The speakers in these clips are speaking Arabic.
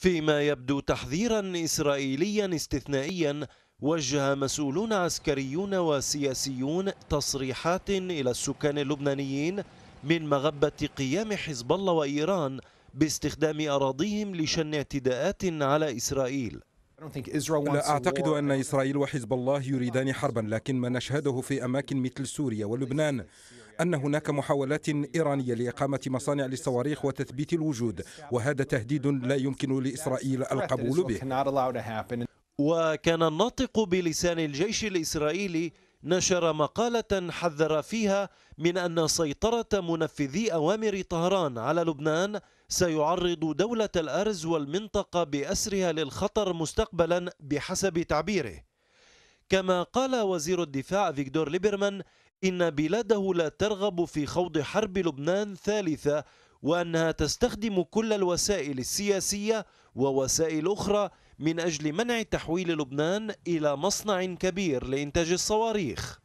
فيما يبدو تحذيرا إسرائيليا استثنائيا وجه مسؤولون عسكريون وسياسيون تصريحات إلى السكان اللبنانيين من مغبة قيام حزب الله وإيران باستخدام أراضيهم لشن اعتداءات على إسرائيل لا أعتقد أن إسرائيل وحزب الله يريدان حربا لكن ما نشهده في أماكن مثل سوريا ولبنان أن هناك محاولات إيرانية لإقامة مصانع للصواريخ وتثبيت الوجود وهذا تهديد لا يمكن لإسرائيل القبول به وكان الناطق بلسان الجيش الإسرائيلي نشر مقالة حذر فيها من أن سيطرة منفذي أوامر طهران على لبنان سيعرض دولة الأرز والمنطقة بأسرها للخطر مستقبلا بحسب تعبيره كما قال وزير الدفاع فيكتور ليبرمان إن بلاده لا ترغب في خوض حرب لبنان ثالثة وأنها تستخدم كل الوسائل السياسية ووسائل أخرى من أجل منع تحويل لبنان إلى مصنع كبير لإنتاج الصواريخ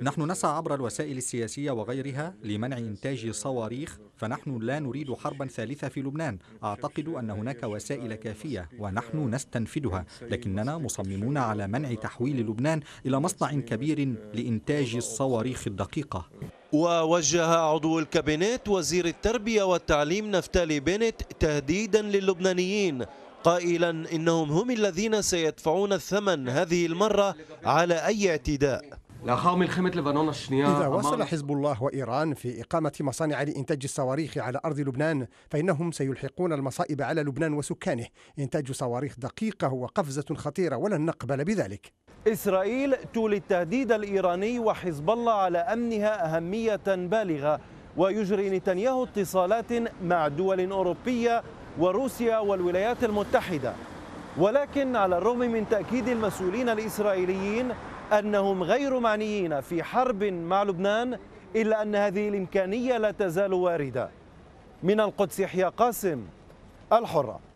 نحن نسعى عبر الوسائل السياسية وغيرها لمنع إنتاج صواريخ فنحن لا نريد حربا ثالثة في لبنان أعتقد أن هناك وسائل كافية ونحن نستنفذها لكننا مصممون على منع تحويل لبنان إلى مصنع كبير لإنتاج الصواريخ الدقيقة ووجه عضو الكابينت وزير التربية والتعليم نفتالي بنت تهديدا للبنانيين قائلا إنهم هم الذين سيدفعون الثمن هذه المرة على أي اعتداء لاخر ملحمه لبنان השנייה إذا وصل حزب الله وإيران في إقامة مصانع لإنتاج الصواريخ على أرض لبنان فإنهم سيلحقون المصائب على لبنان وسكانه إنتاج صواريخ دقيقة هو قفزة خطيرة ولن نقبل بذلك إسرائيل تولي التهديد الإيراني وحزب الله على أمنها أهمية بالغة ويجري نتنياهو اتصالات مع دول أوروبية وروسيا والولايات المتحدة ولكن على الرغم من تأكيد المسؤولين الإسرائيليين أنهم غير معنيين في حرب مع لبنان إلا أن هذه الإمكانية لا تزال واردة من القدس يحيى قاسم الحرة